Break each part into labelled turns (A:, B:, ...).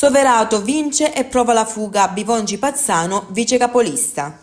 A: Soverato vince e prova la fuga Bivongi Pazzano, vice capolista.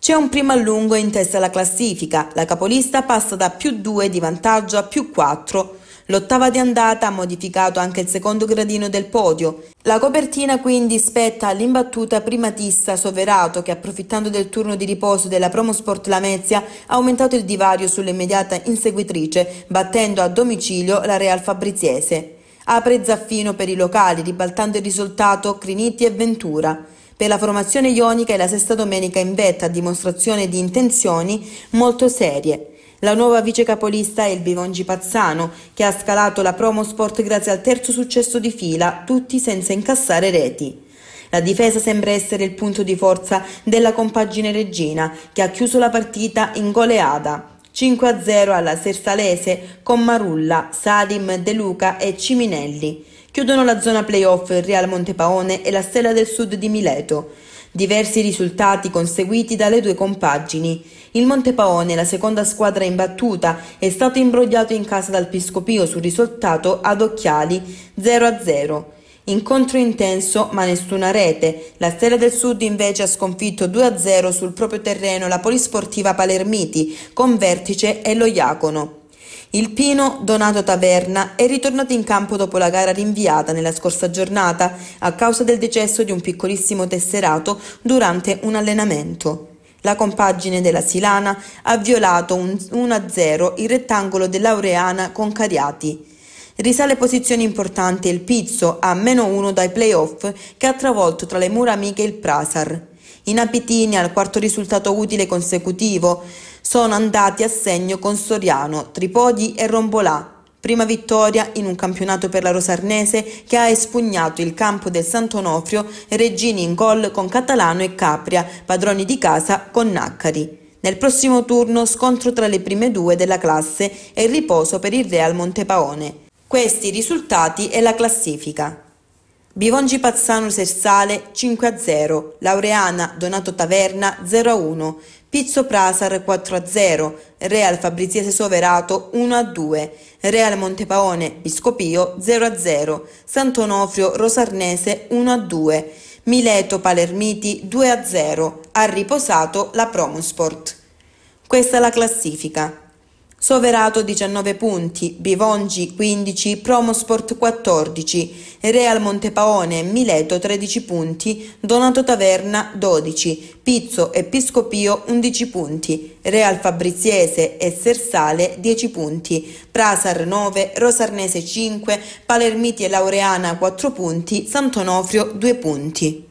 A: C'è un primo allungo in testa alla classifica, la capolista passa da più 2 di vantaggio a più 4. L'ottava di andata ha modificato anche il secondo gradino del podio. La copertina quindi spetta all'imbattuta primatista Soverato che approfittando del turno di riposo della Promo Sport Lamezia ha aumentato il divario sull'immediata inseguitrice battendo a domicilio la Real Fabriziese. Apre Zaffino per i locali, ribaltando il risultato Criniti e Ventura. Per la formazione ionica è la sesta domenica in vetta, dimostrazione di intenzioni molto serie. La nuova vice capolista è il Bivongi Pazzano, che ha scalato la Promo Sport grazie al terzo successo di fila, tutti senza incassare reti. La difesa sembra essere il punto di forza della compagine regina, che ha chiuso la partita in goleada. 5-0 alla Sersalese con Marulla, Salim, De Luca e Ciminelli. Chiudono la zona playoff il Real Montepaone e la Stella del Sud di Mileto. Diversi risultati conseguiti dalle due compagini. Il Montepaone, la seconda squadra imbattuta, è stato imbrogliato in casa dal Piscopio sul risultato ad occhiali 0-0. Incontro intenso ma nessuna rete. La Stella del Sud invece ha sconfitto 2-0 sul proprio terreno la polisportiva Palermiti con Vertice e lo Iacono. Il Pino Donato Taverna è ritornato in campo dopo la gara rinviata nella scorsa giornata a causa del decesso di un piccolissimo tesserato durante un allenamento. La compagine della Silana ha violato un 1-0 il rettangolo dell'Aureana con Cariati. Risale posizioni importanti il Pizzo a meno 1 dai playoff che ha travolto tra le mura amiche il Prasar. In Abitinia, al quarto risultato utile consecutivo, sono andati a segno con Soriano, Tripodi e Rombolà. Prima vittoria in un campionato per la Rosarnese che ha espugnato il campo del Sant'Onofrio e Regini in gol con Catalano e Capria, padroni di casa con Naccari. Nel prossimo turno scontro tra le prime due della classe e riposo per il Real Montepaone. Questi risultati e la classifica. Bivongi Pazzano Sersale 5 a 0, Laureana Donato Taverna 0 a 1, Pizzo Prasar 4 a 0, Real Fabriziese Soverato 1 a 2, Real Montepaone Biscopio 0 a 0, Sant'Onofrio Rosarnese 1 a 2, Mileto Palermiti 2 a 0, ha riposato la Promosport. Questa è la classifica. Soverato 19 punti, Bivongi 15, Promosport 14, Real Montepaone, Mileto 13 punti, Donato Taverna 12, Pizzo e Piscopio 11 punti, Real Fabriziese e Sersale 10 punti, Prasar 9, Rosarnese 5, Palermiti e Laureana 4 punti, Sant'Onofrio 2 punti.